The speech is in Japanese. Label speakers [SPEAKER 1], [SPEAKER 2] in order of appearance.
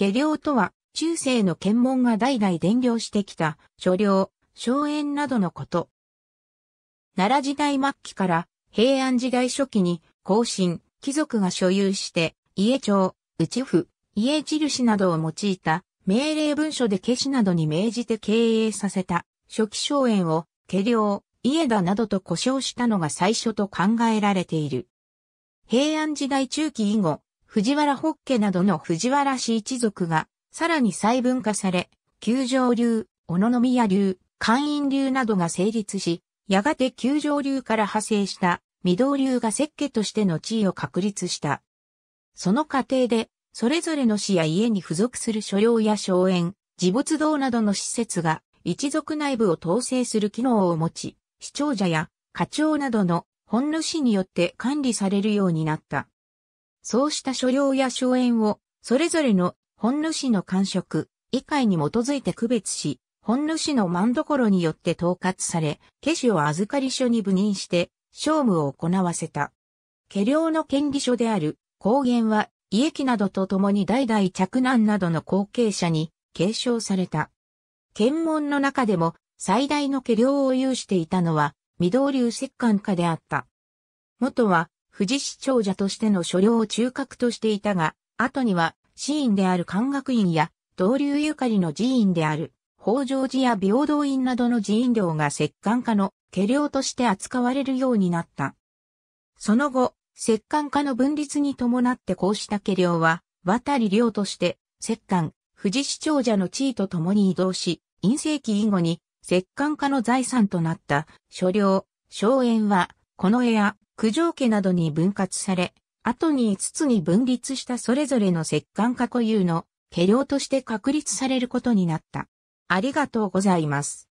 [SPEAKER 1] 下領とは、中世の検問が代々伝領してきた、所領、荘園などのこと。奈良時代末期から平安時代初期に、後進、貴族が所有して、家帳、内府、家印などを用いた、命令文書で消しなどに命じて経営させた、初期荘園を、下領、家だなどと呼称したのが最初と考えられている。平安時代中期以後、藤原北家などの藤原氏一族が、さらに細分化され、九条流、小野宮流、関員流などが成立し、やがて九条流から派生した、御堂流が設家としての地位を確立した。その過程で、それぞれの市や家に付属する所領や荘園、自没堂などの施設が、一族内部を統制する機能を持ち、市長者や課長などの本主によって管理されるようになった。そうした所領や荘園を、それぞれの本主の官職、以外に基づいて区別し、本主の万所によって統括され、家主を預かり所に部任して、商務を行わせた。家領の権利書である、高原は、家機などと共に代々着難などの後継者に継承された。検問の中でも最大の家領を有していたのは、堂流石管家であった。元は、富士市長者としての所領を中核としていたが、後には、寺院である漢学院や、同流ゆかりの寺院である、北条寺や平等院などの寺院領が摂関家の家領として扱われるようになった。その後、摂関家の分立に伴ってこうした家領は、渡り領として、摂関、富士市長者の地位と共に移動し、陰世紀以後に、摂関家の財産となった、所領、荘園は、この絵や、九条家などに分割され、後に5つに分立したそれぞれの摂関家固有の家領として確立されることになった。ありがとうございます。